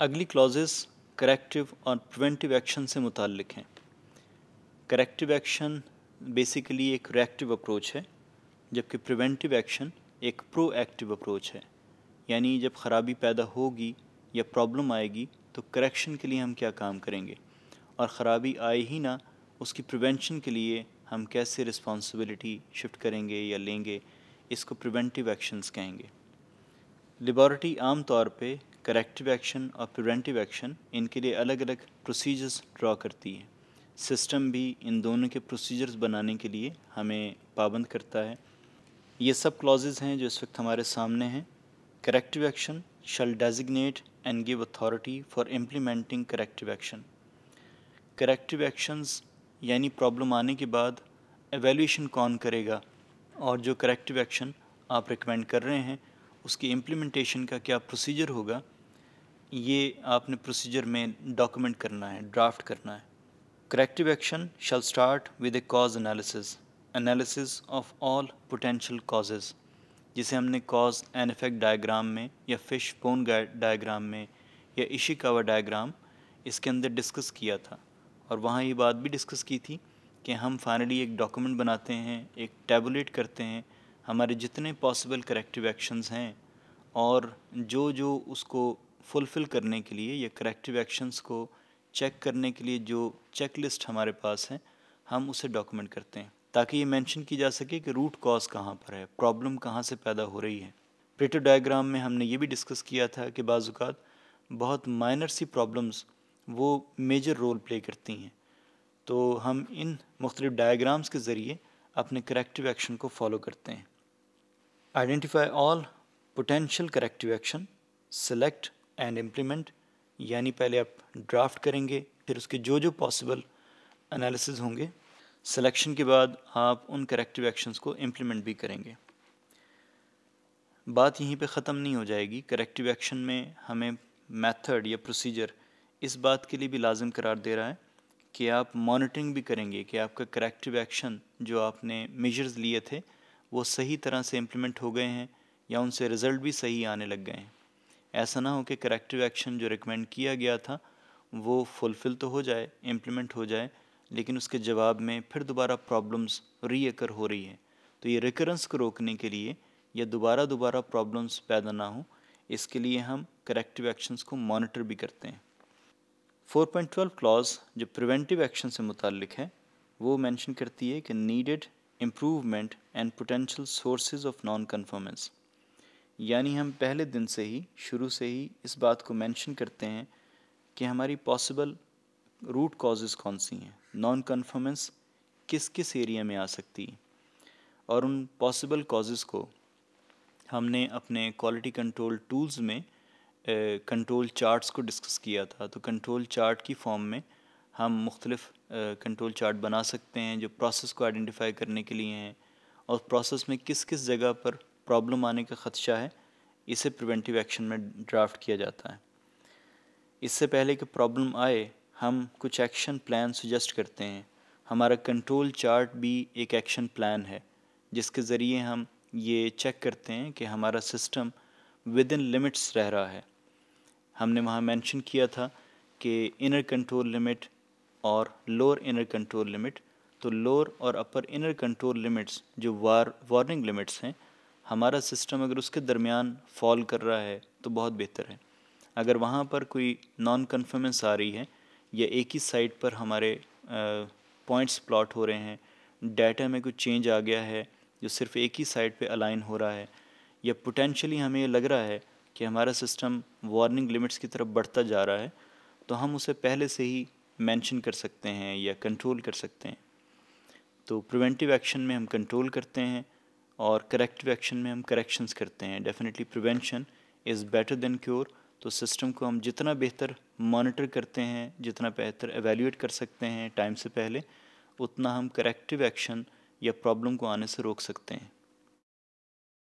अगली clause corrective और preventive action से मुतक हैं करेक्टिव एक्शन बेसिकली एक रिएक्टिव अप्रोच है जबकि प्रिवेंटिव एक्शन एक प्रोएक्टिव अप्रोच है यानी जब ख़राबी पैदा होगी या प्रॉब्लम आएगी तो करेक्शन के लिए हम क्या काम करेंगे और ख़राबी आए ही ना उसकी प्रिवेंशन के लिए हम कैसे रिस्पॉन्सिबिलिटी शिफ्ट करेंगे या लेंगे इसको प्रिवेंटिव एक्शंस कहेंगे लेबॉर्टी आम तौर पर करेक्टिव एक्शन और प्रिवेंटिव एक्शन इनके लिए अलग अलग प्रोसीजर्स ड्रा करती है सिस्टम भी इन दोनों के प्रोसीजर्स बनाने के लिए हमें पाबंद करता है ये सब क्लॉजेज़ हैं जो इस वक्त हमारे सामने हैं corrective action shall designate and give authority for implementing corrective action corrective actions यानी प्रॉब्लम आने के बाद एवेल्यूशन कौन करेगा और जो करेक्टिव एक्शन आप रिकमेंड कर रहे हैं उसकी इम्प्लीमेंटेशन का क्या प्रोसीजर होगा ये आपने प्रोसीजर में डॉक्यूमेंट करना है ड्राफ्ट करना है corrective action shall start with a cause analysis analysis of all potential causes जिसे हमने कॉज एंड इफेक्ट डायग्राम में या फिश बोन डायग्राम में या इशी इशिकावा डायग्राम इसके अंदर डिस्कस किया था और वहाँ ये बात भी डिस्कस की थी कि हम फाइनली एक डॉक्यूमेंट बनाते हैं एक टेबलेट करते हैं हमारे जितने पॉसिबल करेक्टिव एक्शंस हैं और जो जो उसको फुलफ़िल करने के लिए या करेक्टिव एक्शंस को चेक करने के लिए जो चेक लिस्ट हमारे पास है हम उसे डॉक्यूमेंट करते हैं ताकि ये मेंशन की जा सके कि रूट कॉज कहाँ पर है प्रॉब्लम कहाँ से पैदा हो रही है प्रेटर डायग्राम में हमने ये भी डिस्कस किया था कि बाज़ात बहुत माइनर सी प्रॉब्लम्स वो मेजर रोल प्ले करती हैं तो हम इन मुख्तलिफ डायग्राम्स के ज़रिए अपने करेक्टिव एक्शन को फॉलो करते हैं identify all potential corrective action select and implement यानी पहले आप ड्राफ्ट करेंगे फिर उसके जो जो पॉसिबल एनालिसिस होंगे सिलेक्शन के बाद आप उन करेक्टिव एक्शंस को इम्प्लीमेंट भी करेंगे बात यहीं पे ख़त्म नहीं हो जाएगी करेक्टिव एक्शन में हमें मेथड या प्रोसीजर इस बात के लिए भी लाजम करार दे रहा है कि आप मॉनिटरिंग भी करेंगे कि आपका करेक्टिव एक्शन जो आपने मेजर्स लिए थे वो सही तरह से इम्प्लीमेंट हो गए हैं या उनसे रिज़ल्ट भी सही आने लग गए हैं ऐसा ना हो कि करेक्टिव एक्शन जो रिकमेंड किया गया था वो फुलफ़िल तो हो जाए इम्प्लीमेंट हो जाए लेकिन उसके जवाब में फिर दोबारा प्रॉब्लम्स रीअकर हो रही है तो ये रिकरेंस को रोकने के लिए या दोबारा दोबारा प्रॉब्लम्स पैदा ना हो इसके लिए हम करेक्टिव एक्शंस को मॉनिटर भी करते हैं 4.12 क्लॉज जो प्रिवेंटिव एक्शन से मुतल है वो मेंशन करती है कि needed improvement and potential sources of non conformance यानी हम पहले दिन से ही शुरू से ही इस बात को मेंशन करते हैं कि हमारी पॉसिबल रूट कॉजेज़ कौन सी हैं नॉन कन्फर्मेंस किस किस एरिया में आ सकती है और उन पॉसिबल कॉजेज़ को हमने अपने क्वालिटी कंट्रोल टूल्स में कंट्रोल चार्ट्स को डिस्कस किया था तो कंट्रोल चार्ट की फॉर्म में हम मुख्तलिफ कंट्रोल चार्ट बना सकते हैं जो प्रोसेस को आइडेंटिफाई करने के लिए हैं और प्रोसेस में किस किस जगह पर प्रॉब्लम आने का ख़दशा है इसे प्रिवेंटिव एक्शन में ड्राफ्ट किया जाता है इससे पहले कि प्रॉब्लम आए हम कुछ एक्शन प्लान सुजेस्ट करते हैं हमारा कंट्रोल चार्ट भी एक एक्शन प्लान है जिसके ज़रिए हम ये चेक करते हैं कि हमारा सिस्टम विद इन लिमिट्स रह रहा है हमने वहाँ मेंशन किया था कि इनर कंट्रोल लिमिट और लोअर इनर कंट्रोल लिमिट तो लोअर और अपर इनर कंट्रोल लिमिट्स जो वार वार्निंग लिमिट्स हैं हमारा सिस्टम अगर उसके दरमियान फॉल कर रहा है तो बहुत बेहतर है अगर वहाँ पर कोई नॉन कन्फर्मेंस आ रही है या एक ही साइड पर हमारे पॉइंट्स प्लॉट हो रहे हैं डाटा में कुछ चेंज आ गया है जो सिर्फ एक ही साइड पे अलाइन हो रहा है या पोटेंशियली हमें ये लग रहा है कि हमारा सिस्टम वार्निंग लिमिट्स की तरफ बढ़ता जा रहा है तो हम उसे पहले से ही मेंशन कर सकते हैं या कंट्रोल कर सकते हैं तो प्रिवेंटिव एक्शन में हम कंट्रोल करते हैं और करेक्टिव एक्शन में हम करेक्शंस करते हैं definitely prevention is better than cure तो सिस्टम को हम जितना बेहतर मॉनिटर करते हैं जितना बेहतर एवेल्यूएट कर सकते हैं टाइम से पहले उतना हम करेक्टिव एक्शन या प्रॉब्लम को आने से रोक सकते हैं